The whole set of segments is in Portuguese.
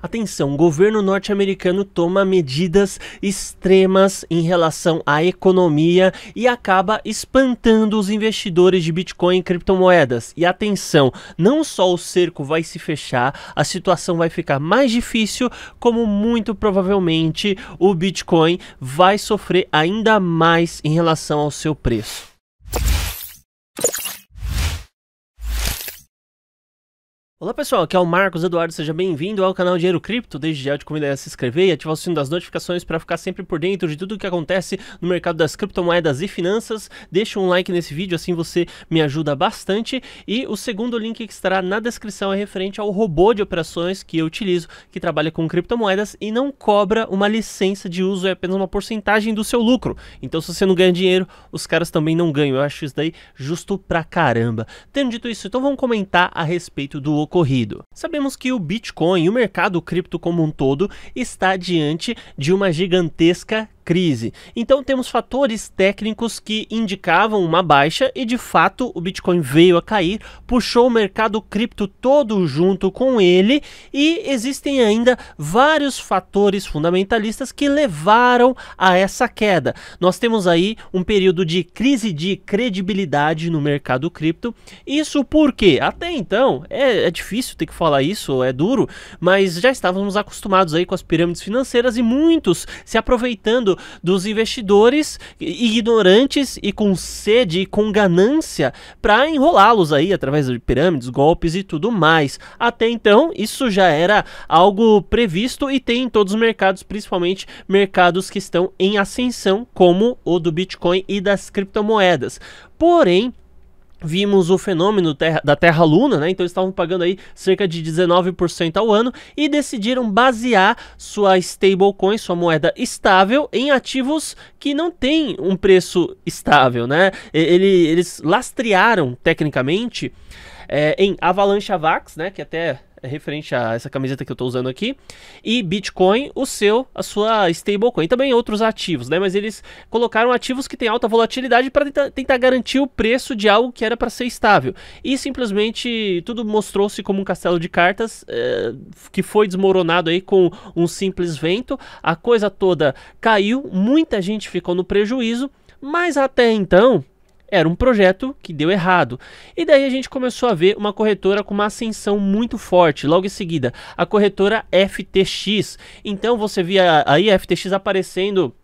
Atenção, o governo norte-americano toma medidas extremas em relação à economia e acaba espantando os investidores de Bitcoin e criptomoedas. E atenção, não só o cerco vai se fechar, a situação vai ficar mais difícil, como muito provavelmente o Bitcoin vai sofrer ainda mais em relação ao seu preço. Olá pessoal, aqui é o Marcos Eduardo, seja bem-vindo ao canal Dinheiro Cripto. Desde já te convido a se inscrever e ativar o sino das notificações para ficar sempre por dentro de tudo o que acontece no mercado das criptomoedas e finanças. Deixa um like nesse vídeo, assim você me ajuda bastante. E o segundo link que estará na descrição é referente ao robô de operações que eu utilizo, que trabalha com criptomoedas e não cobra uma licença de uso, é apenas uma porcentagem do seu lucro. Então se você não ganha dinheiro, os caras também não ganham. Eu acho isso daí justo pra caramba. Tendo dito isso, então vamos comentar a respeito do ocorrido. Sabemos que o Bitcoin e o mercado cripto como um todo está diante de uma gigantesca crise. Então temos fatores técnicos que indicavam uma baixa e de fato o Bitcoin veio a cair, puxou o mercado cripto todo junto com ele e existem ainda vários fatores fundamentalistas que levaram a essa queda. Nós temos aí um período de crise de credibilidade no mercado cripto. Isso porque até então é, é difícil ter que falar isso, é duro, mas já estávamos acostumados aí com as pirâmides financeiras e muitos se aproveitando dos investidores ignorantes e com sede e com ganância para enrolá-los aí através de pirâmides, golpes e tudo mais. Até então, isso já era algo previsto e tem em todos os mercados, principalmente mercados que estão em ascensão, como o do Bitcoin e das criptomoedas. Porém, vimos o fenômeno terra, da Terra-Luna, né? Então eles estavam pagando aí cerca de 19% ao ano e decidiram basear sua stablecoin, sua moeda estável, em ativos que não têm um preço estável, né? Ele, eles lastrearam tecnicamente é, em Avalanche Avax, né? Que até é referente a essa camiseta que eu estou usando aqui, e Bitcoin, o seu, a sua stablecoin, e também outros ativos, né? Mas eles colocaram ativos que têm alta volatilidade para tentar, tentar, garantir o preço de algo que era para ser estável. E simplesmente tudo mostrou-se como um castelo de cartas é, que foi desmoronado aí com um simples vento. A coisa toda caiu, muita gente ficou no prejuízo, mas até então era um projeto que deu errado. E daí a gente começou a ver uma corretora com uma ascensão muito forte. Logo em seguida, a corretora FTX. Então você via aí a FTX aparecendo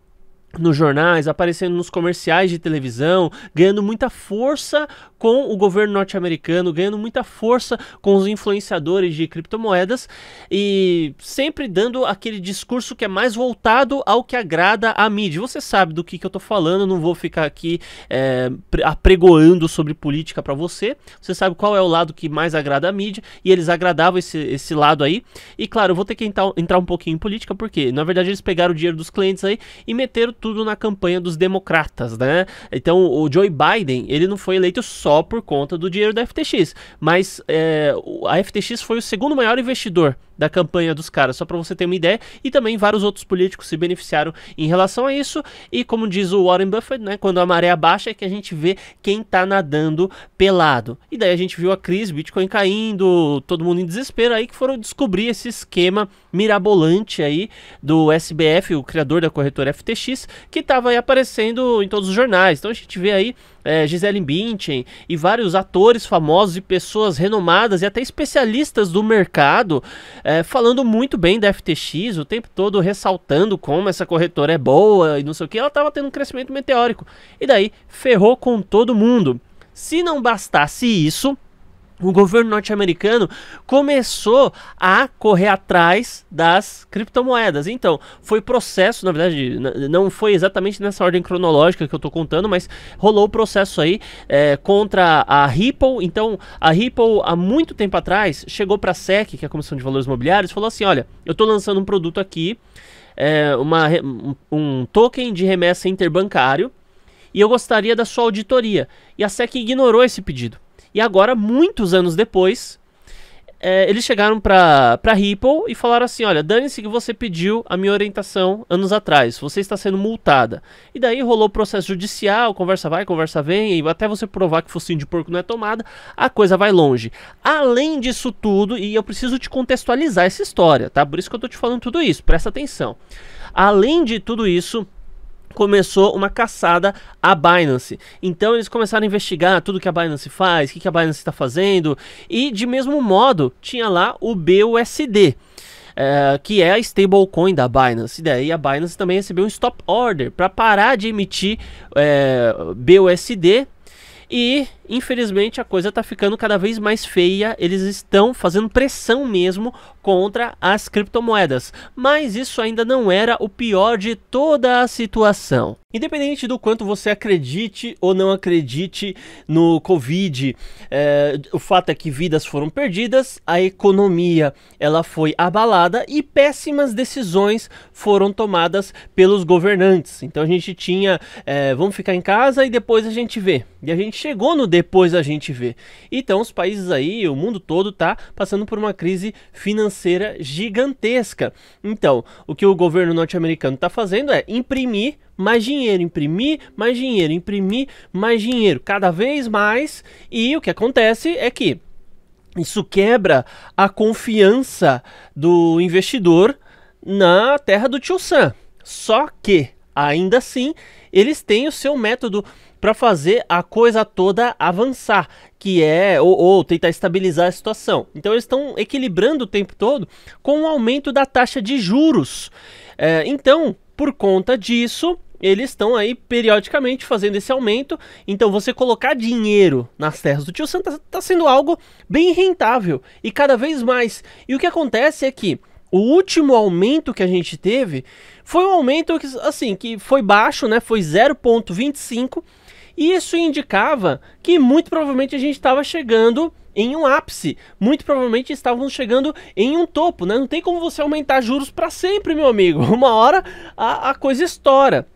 nos jornais, aparecendo nos comerciais de televisão, ganhando muita força com o governo norte-americano, ganhando muita força com os influenciadores de criptomoedas e sempre dando aquele discurso que é mais voltado ao que agrada a mídia. Você sabe do que, que eu estou falando, não vou ficar aqui é, apregoando sobre política para você. Você sabe qual é o lado que mais agrada a mídia e eles agradavam esse, esse lado aí. E claro, eu vou ter que entrar, entrar um pouquinho em política porque, na verdade, eles pegaram o dinheiro dos clientes aí e meteram tudo na campanha dos democratas, né? Então, o Joe Biden, ele não foi eleito só por conta do dinheiro da FTX. Mas é, a FTX foi o segundo maior investidor da campanha dos caras, só para você ter uma ideia. E também vários outros políticos se beneficiaram em relação a isso. E como diz o Warren Buffett, né, quando a maré baixa é que a gente vê quem tá nadando pelado. E daí a gente viu a crise, Bitcoin caindo, todo mundo em desespero aí que foram descobrir esse esquema mirabolante aí do SBF, o criador da corretora FTX, que tava aí aparecendo em todos os jornais. Então a gente vê aí é, Gisele Bündchen e vários atores famosos e pessoas renomadas e até especialistas do mercado é, falando muito bem da FTX, o tempo todo ressaltando como essa corretora é boa e não sei o que, ela estava tendo um crescimento meteórico. E daí ferrou com todo mundo. Se não bastasse isso, o governo norte-americano começou a correr atrás das criptomoedas. Então, foi processo, na verdade, não foi exatamente nessa ordem cronológica que eu estou contando, mas rolou o processo aí é, contra a Ripple. Então, a Ripple, há muito tempo atrás, chegou para a SEC, que é a Comissão de Valores Mobiliários, falou assim: olha, eu estou lançando um produto aqui, é, uma, um token de remessa interbancário, e eu gostaria da sua auditoria. E a SEC ignorou esse pedido. E agora, muitos anos depois, é, eles chegaram pra, pra Ripple e falaram assim: olha, dane-se que você pediu a minha orientação anos atrás, você está sendo multada. E daí rolou o processo judicial, conversa vai, conversa vem, e até você provar que focinho de porco não é tomada, a coisa vai longe. Além disso tudo, e eu preciso te contextualizar essa história, tá? Por isso que eu tô te falando tudo isso, presta atenção. Além de tudo isso, começou uma caçada à Binance. Então eles começaram a investigar tudo que a Binance faz, o que, que a Binance está fazendo, e de mesmo modo tinha lá o BUSD. É, que é a stablecoin da Binance. daí a Binance também recebeu um stop order para parar de emitir é, BUSD e Infelizmente a coisa está ficando cada vez mais feia, eles estão fazendo pressão mesmo contra as criptomoedas. Mas isso ainda não era o pior de toda a situação. Independente do quanto você acredite ou não acredite no Covid, é, o fato é que vidas foram perdidas, a economia ela foi abalada e péssimas decisões foram tomadas pelos governantes. Então a gente tinha, é, vamos ficar em casa e depois a gente vê. E a gente chegou no depois a gente vê. Então, os países aí, o mundo todo está passando por uma crise financeira gigantesca. Então, o que o governo norte-americano está fazendo é imprimir mais dinheiro, imprimir mais dinheiro, imprimir mais dinheiro, cada vez mais. E o que acontece é que isso quebra a confiança do investidor na terra do tio Sam. Só que, ainda assim, eles têm o seu método para fazer a coisa toda avançar, que é ou, ou, tentar estabilizar a situação. Então eles estão equilibrando o tempo todo com o aumento da taxa de juros. É, então, por conta disso, eles estão aí periodicamente fazendo esse aumento. Então, você colocar dinheiro nas terras do tio Santa está tá sendo algo bem rentável e cada vez mais. E o que acontece é que o último aumento que a gente teve foi um aumento que, assim, que foi baixo, né? Foi 0,25. E isso indicava que muito provavelmente a gente estava chegando em um ápice. Muito provavelmente estávamos chegando em um topo, né? Não tem como você aumentar juros para sempre, meu amigo. Uma hora a, a coisa estoura.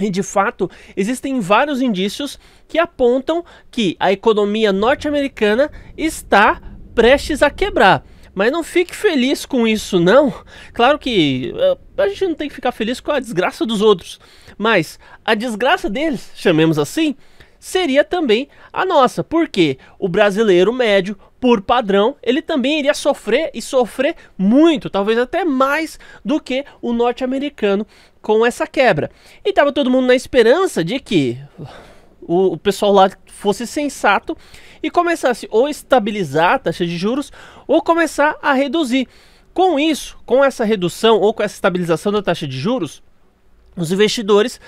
E de fato, existem vários indícios que apontam que a economia norte-americana está prestes a quebrar. Mas não fique feliz com isso, não. Claro que eh, a gente não tem que ficar feliz com a desgraça dos outros. Mas a desgraça deles, chamemos assim, seria também a nossa. Porque o brasileiro médio, por padrão, ele também iria sofrer e sofrer muito, talvez até mais do que o norte-americano com essa quebra. E estava todo mundo na esperança de que o, o pessoal lá fosse sensato e começasse ou estabilizar a taxa de juros ou começar a reduzir. Com isso, com essa redução ou com essa estabilização da taxa de juros, os investidores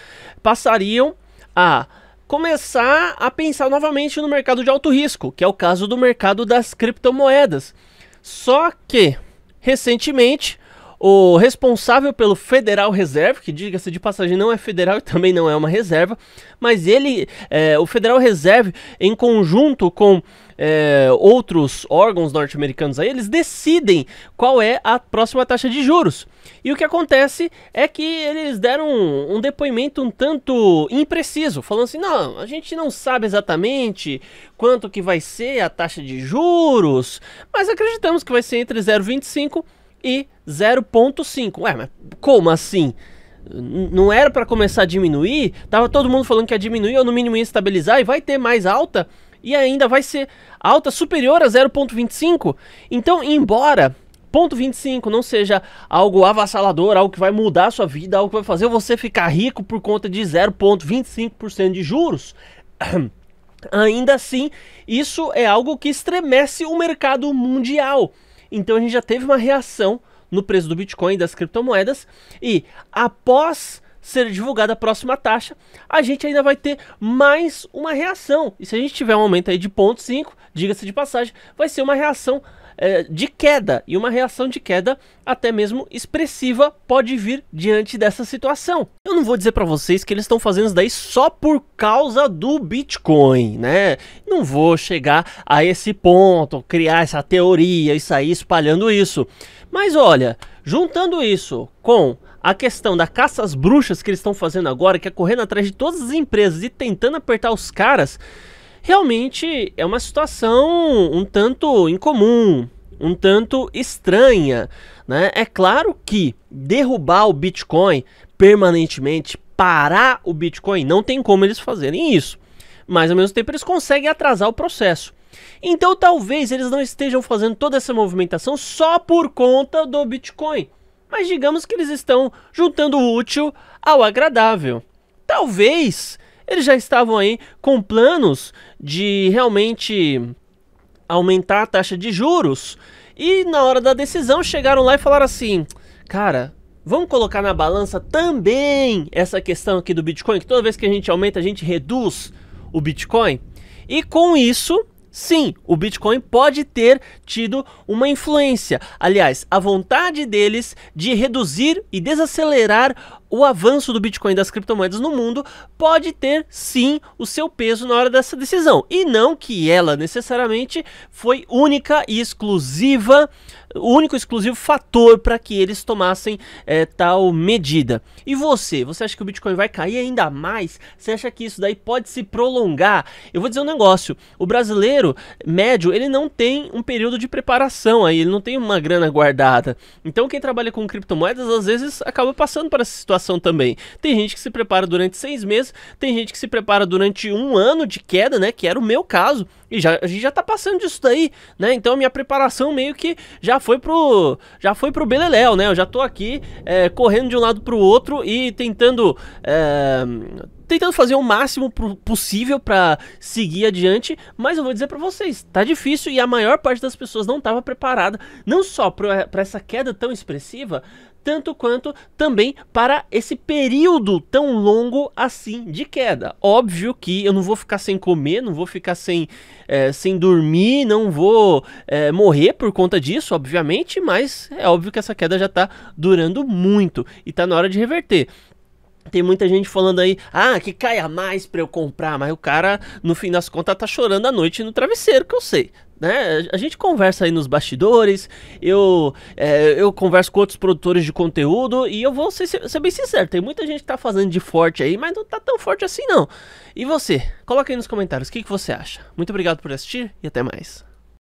passariam a começar a pensar novamente no mercado de alto risco, que é o caso do mercado das criptomoedas. Só que, recentemente, o responsável pelo Federal Reserve, que diga-se de passagem não é federal e também não é uma reserva, mas ele, é, o Federal Reserve, em conjunto com é, outros órgãos norte-americanos aí, eles decidem qual é a próxima taxa de juros. E o que acontece é que eles deram um, um depoimento um tanto impreciso, falando assim: não, a gente não sabe exatamente quanto que vai ser a taxa de juros, mas acreditamos que vai ser entre 0,25 e 0.5. Ué, mas como assim? não era para começar a diminuir, tava todo mundo falando que ia diminuir ou no mínimo ia estabilizar e vai ter mais alta e ainda vai ser alta superior a 0.25. Então, embora 0.25 não seja algo avassalador, algo que vai mudar a sua vida, algo que vai fazer você ficar rico por conta de 0.25% de juros, ainda assim, isso é algo que estremece o mercado mundial. Então a gente já teve uma reação no preço do Bitcoin e das criptomoedas e após ser divulgada a próxima taxa, a gente ainda vai ter mais uma reação. E se a gente tiver um aumento aí de 0,5, diga-se de passagem, vai ser uma reação é, de queda e uma reação de queda até mesmo expressiva pode vir diante dessa situação. Eu não vou dizer para vocês que eles estão fazendo isso daí só por causa do Bitcoin, né? Não vou chegar a esse ponto, criar essa teoria e sair espalhando isso. Mas olha, juntando isso com a questão da caça às bruxas que eles estão fazendo agora, que é correndo atrás de todas as empresas e tentando apertar os caras, realmente é uma situação um tanto incomum, um tanto estranha. Né? É claro que derrubar o Bitcoin permanentemente, parar o Bitcoin, não tem como eles fazerem isso. Mas ao mesmo tempo eles conseguem atrasar o processo. Então talvez eles não estejam fazendo toda essa movimentação só por conta do Bitcoin. Mas digamos que eles estão juntando o útil ao agradável. Talvez eles já estavam aí com planos de realmente aumentar a taxa de juros. E na hora da decisão chegaram lá e falaram assim: "Cara, Vamos colocar na balança também essa questão aqui do Bitcoin, que toda vez que a gente aumenta, a gente reduz o Bitcoin. E com isso, sim, o Bitcoin pode ter tido uma influência. Aliás, a vontade deles de reduzir e desacelerar o avanço do Bitcoin e das criptomoedas no mundo pode ter sim o seu peso na hora dessa decisão. E não que ela necessariamente foi única e exclusiva, único e exclusivo fator para que eles tomassem é, tal medida. E você? Você acha que o Bitcoin vai cair ainda mais? Você acha que isso daí pode se prolongar? Eu vou dizer um negócio: o brasileiro médio ele não tem um período de preparação aí, ele não tem uma grana guardada. Então quem trabalha com criptomoedas às vezes acaba passando por essa situação preparação também. Tem gente que se prepara durante seis meses, tem gente que se prepara durante um ano de queda, né? Que era o meu caso. E já, a gente já tá passando disso daí, né? Então a minha preparação meio que já foi pro. Já foi pro Beleléu, né? Eu já tô aqui é, correndo de um lado pro outro e tentando. É, tentando fazer o máximo possível para seguir adiante, mas eu vou dizer para vocês, tá difícil e a maior parte das pessoas não estava preparada, não só para essa queda tão expressiva, tanto quanto também para esse período tão longo assim de queda. Óbvio que eu não vou ficar sem comer, não vou ficar sem, é, sem dormir, não vou é, morrer por conta disso, obviamente, mas é óbvio que essa queda já está durando muito e está na hora de reverter. Tem muita gente falando aí, ah, que caia mais para eu comprar, mas o cara, no fim das contas, tá chorando à noite no travesseiro, que eu sei, né? A gente conversa aí nos bastidores, eu, é, eu converso com outros produtores de conteúdo e eu vou ser, ser, bem sincero, tem muita gente que tá fazendo de forte aí, mas não tá tão forte assim não. E você? Coloca aí nos comentários o que, que você acha. Muito obrigado por assistir e até mais.